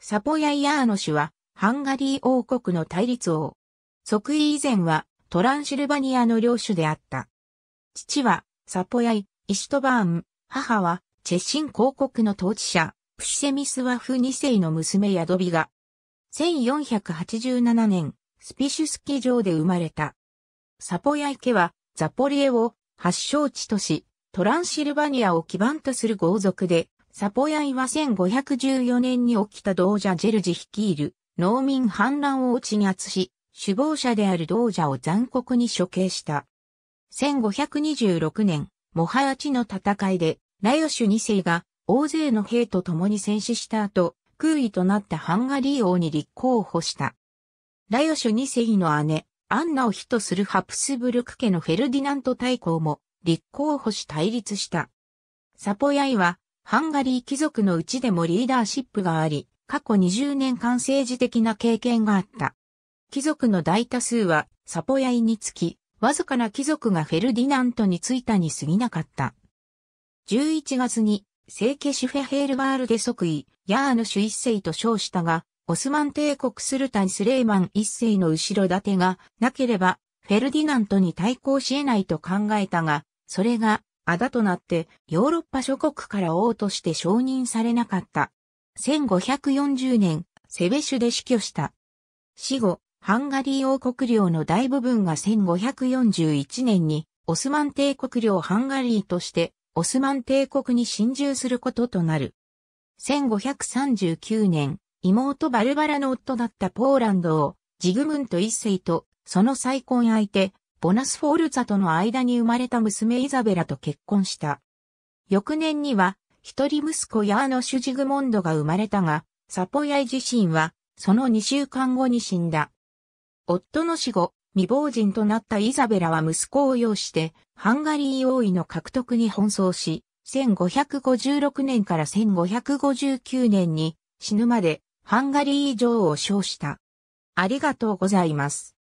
サポヤイヤーノ氏は、ハンガリー王国の対立王。即位以前は、トランシルバニアの領主であった。父は、サポヤイ、イシュトバーン、母は、チェシン公国の統治者、プシセミスワフ2世の娘ヤドビガ。1487年、スピシュスキ城で生まれた。サポヤイ家は、ザポリエを発祥地とし、トランシルバニアを基盤とする豪族で、サポヤイは1514年に起きた道者ジェルジ率いる農民反乱を鎮圧し、首謀者である道者を残酷に処刑した。1526年、モハヤチの戦いで、ラヨシュ2世が大勢の兵と共に戦死した後、空位となったハンガリー王に立候補した。ラヨシュ2世の姉、アンナを妃とするハプスブルク家のフェルディナント大公も立候補し対立した。サポヤイはハンガリー貴族のうちでもリーダーシップがあり、過去20年間政治的な経験があった。貴族の大多数はサポヤイにつき、わずかな貴族がフェルディナントについたに過ぎなかった。11月に、聖ケシュフェヘールワールで即位、ヤーヌシュ一世と称したが、オスマン帝国スルタン・スレイマン一世の後ろ盾がなければ、フェルディナントに対抗し得ないと考えたが、それがあだとなってヨーロッパ諸国から王として承認されなかった。1540年、セベシュで死去した。死後、ハンガリー王国領の大部分が1541年にオスマン帝国領ハンガリーとしてオスマン帝国に侵入することとなる。1539年、妹バルバラの夫だったポーランドをジグムント一世とその再婚相手ボナスフォルツァとの間に生まれた娘イザベラと結婚した。翌年には、一人息子ヤーノ・シュジグモンドが生まれたが、サポヤイ自身は、その2週間後に死んだ。夫の死後、未亡人となったイザベラは息子を擁して、ハンガリー王位の獲得に奔走し、1556年から1559年に死ぬまでハンガリー女王を称した。ありがとうございます。